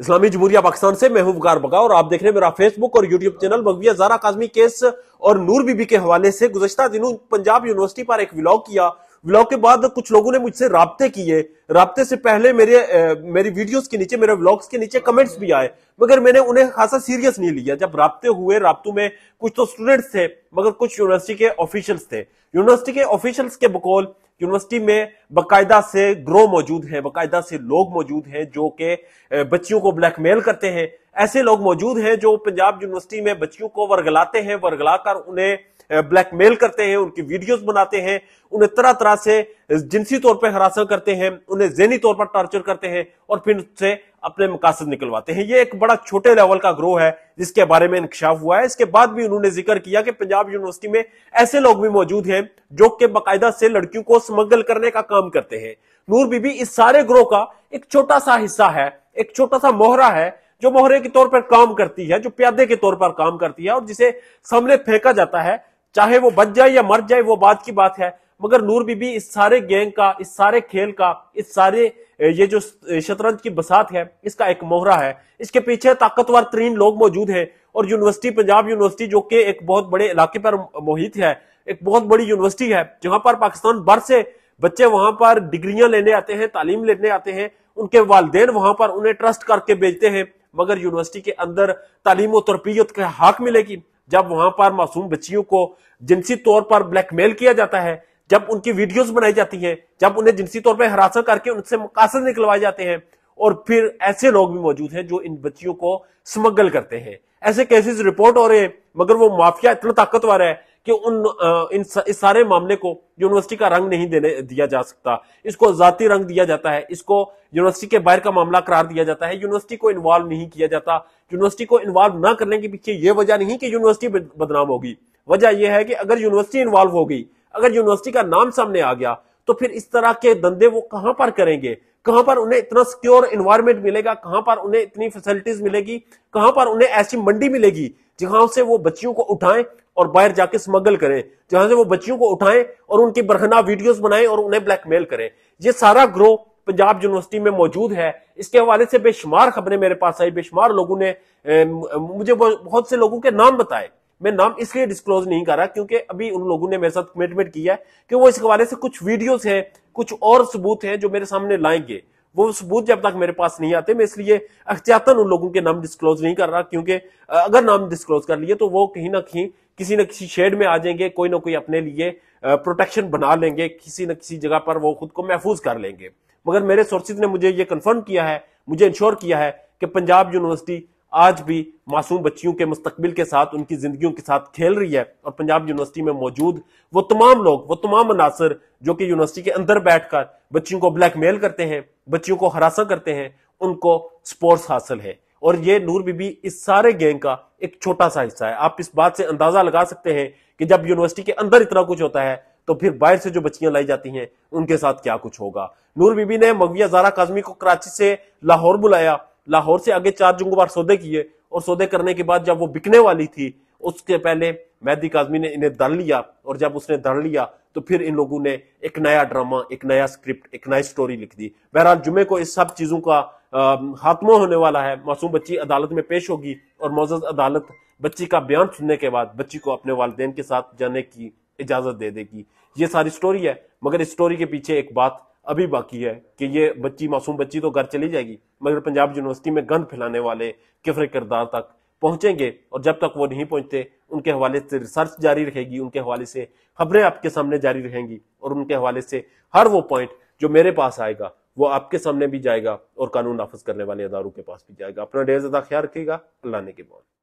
इस्लामी जमहूरिया पाकिस्तान से मैं गार बगा और आप देख रहे हैं मेरा फेसबुक और यूट्यूब चैनल मगविया जारा काजमी केस और नूर बीबी के हवाले से गुजश्ता दिनों पंजाब यूनिवर्सिटी पर एक व्लॉग किया व्लॉग के बाद कुछ लोगों ने मुझसे रबते किए रबते से पहले मेरे मेरी वीडियोस के नीचे मेरे व्लॉग्स के नीचे कमेंट्स भी आए मगर मैंने उन्हें खासा सीरियस नहीं लिया जब रबते हुए रबतों में कुछ तो स्टूडेंट्स थे मगर कुछ यूनिवर्सिटी के ऑफिशियल्स थे यूनिवर्सिटी के ऑफिशियल्स के बकौल यूनिवर्सिटी में बाकायदा से ग्रो मौजूद हैं बाकायदा से लोग मौजूद हैं जो कि बच्चियों को ब्लैकमेल करते हैं ऐसे लोग मौजूद हैं जो पंजाब यूनिवर्सिटी में बच्चियों को वर्गलाते हैं वर्गलाकर उन्हें ब्लैकमेल करते हैं उनकी वीडियोस बनाते हैं उन्हें तरह तरह से जिनसी तौर पर हरासा करते हैं उन्हें जहनी तौर पर टॉर्चर करते हैं और फिर उससे अपने मकासद निकलवाते हैं ये एक बड़ा छोटे लेवल का ग्रोह है जिसके बारे में इंकशाफ हुआ है इसके बाद भी उन्होंने जिक्र किया कि पंजाब यूनिवर्सिटी में ऐसे लोग भी मौजूद हैं जो कि बाकायदा से लड़कियों को स्मगल करने का काम करते हैं नूर बीबी इस सारे ग्रोह का एक छोटा सा हिस्सा है एक छोटा सा मोहरा है जो मोहरे के तौर पर काम करती है जो प्यादे के तौर पर काम करती है और जिसे सामने फेंका जाता है चाहे वो बच जाए या मर जाए वो बात की बात है मगर नूर बीबी इस सारे गेंग का इस सारे खेल का इस सारे ये जो शतरंज की बसात है इसका एक मोहरा है इसके पीछे ताकतवर तरीन लोग मौजूद हैं और यूनिवर्सिटी पंजाब यूनिवर्सिटी जो कि एक बहुत बड़े इलाके पर मोहित है एक बहुत बड़ी यूनिवर्सिटी है जहां पर पाकिस्तान भर से बच्चे वहां पर डिग्रियां लेने आते हैं तालीम लेने आते हैं उनके वालदेन वहां पर उन्हें ट्रस्ट करके भेजते हैं मगर यूनिवर्सिटी के अंदर तालीम और तरबियत के हक मिलेगी जब वहां पर मासूम बच्चियों को जिनसी तौर पर ब्लैकमेल किया जाता है जब उनकी वीडियोस बनाई जाती हैं जब उन्हें जिनसी तौर पर हरासत करके उनसे मकासद निकलवाए जाते हैं और फिर ऐसे लोग भी मौजूद हैं जो इन बच्चियों को स्मगल करते हैं ऐसे केसेस रिपोर्ट हो रहे हैं मगर वो माफिया इतना ताकतवर है कि उन इन इस सारे मामले को यूनिवर्सिटी का रंग नहीं देने दिया जा सकता इसको जाति रंग दिया जाता है इसको यूनिवर्सिटी के बाहर का मामला करार दिया जाता है यूनिवर्सिटी को इन्वॉल्व नहीं किया जाता यूनिवर्सिटी को इन्वॉल्व ना करने के पीछे ये वजह नहीं कि यूनिवर्सिटी बदनाम होगी वजह यह है कि अगर यूनिवर्सिटी इन्वॉल्व हो गई अगर यूनिवर्सिटी का नाम सामने आ गया तो फिर इस तरह के धंधे वो कहां पर करेंगे कहां पर उन्हें इतना सिक्योर इन्वायरमेंट मिलेगा कहां पर उन्हें इतनी फैसिलिटीज मिलेगी कहां पर उन्हें ऐसी मंडी मिलेगी जहां से वो बच्चियों को उठाएं और बाहर जाके स्मगल करें जहां से वो बच्चियों को उठाएं और उनकी बरहना वीडियोस बनाएं और उन्हें ब्लैकमेल करें ये सारा ग्रोह पंजाब यूनिवर्सिटी में मौजूद है इसके हवाले से बेशुमार खबरें मेरे पास आई बेशुमार लोगों ने मुझे बहुत से लोगों के नाम बताए मैं नाम इसलिए डिस्क्लोज नहीं कर रहा क्योंकि अभी उन लोगों ने मेरे साथ कमिटमेंट किया है कि वो इस हवाले से कुछ वीडियोस हैं कुछ और सबूत हैं जो मेरे सामने लाएंगे वो सबूत जब तक मेरे पास नहीं आते मैं इसलिए अख्तियातन उन लोगों के नाम डिस्क्लोज नहीं कर रहा क्योंकि अगर नाम डिस्क्लोज कर लिए तो वो कहीं ना कहीं किसी न किसी शेड में आ जाएंगे कोई ना कोई अपने लिए प्रोटेक्शन बना लेंगे किसी न किसी जगह पर वो खुद को महफूज कर लेंगे मगर मेरे सोर्सिस ने मुझे ये कन्फर्म किया है मुझे इंश्योर किया है कि पंजाब यूनिवर्सिटी आज भी मासूम बच्चियों के मुस्तबिल के साथ उनकी जिंदगियों के साथ खेल रही है और पंजाब यूनिवर्सिटी में मौजूद वो तमाम लोग वो तमाम अनासर जो कि यूनिवर्सिटी के अंदर बैठकर बच्चियों को ब्लैकमेल करते हैं बच्चियों को हरासा करते हैं उनको स्पोर्ट्स हासिल है और ये नूर बीबी इस सारे गैंग का एक छोटा सा हिस्सा है आप इस बात से अंदाजा लगा सकते हैं कि जब यूनिवर्सिटी के अंदर इतना कुछ होता है तो फिर बाहर से जो बच्चियां लाई जाती हैं उनके साथ क्या कुछ होगा नूर बीबी ने मगविया जारा काजमी को कराची से लाहौर बुलाया लाहौर से आगे चार जुम्मेवार सौदे किए और सौदे करने के बाद जब वो बिकने वाली थी उसके पहले मैदी काजमी ने इन्हें धर लिया और जब उसने दर लिया तो फिर इन लोगों ने एक नया ड्रामा एक नया स्क्रिप्ट एक नई स्टोरी लिख दी बहरहाल जुमे को इस सब चीज़ों का खात्मा होने वाला है मासूम बच्ची अदालत में पेश होगी और मोजज अदालत बच्ची का बयान सुनने के बाद बच्ची को अपने वालदे के साथ जाने की इजाज़त दे देगी ये सारी स्टोरी है मगर इस स्टोरी के पीछे एक बात अभी बाकी है कि ये बच्ची मासूम बच्ची तो घर चली जाएगी मगर पंजाब यूनिवर्सिटी में गंद फैलाने वाले किफर किरदार तक पहुंचेंगे और जब तक वो नहीं पहुंचते उनके हवाले से रिसर्च जारी रहेगी उनके हवाले से खबरें आपके सामने जारी रहेंगी और उनके हवाले से हर वो पॉइंट जो मेरे पास आएगा वो आपके सामने भी जाएगा और कानून नाफज करने वाले अदारों के पास भी जाएगा अपना ढेर ज्यादा ख्याल रखेगा अल्लाह ने के बाद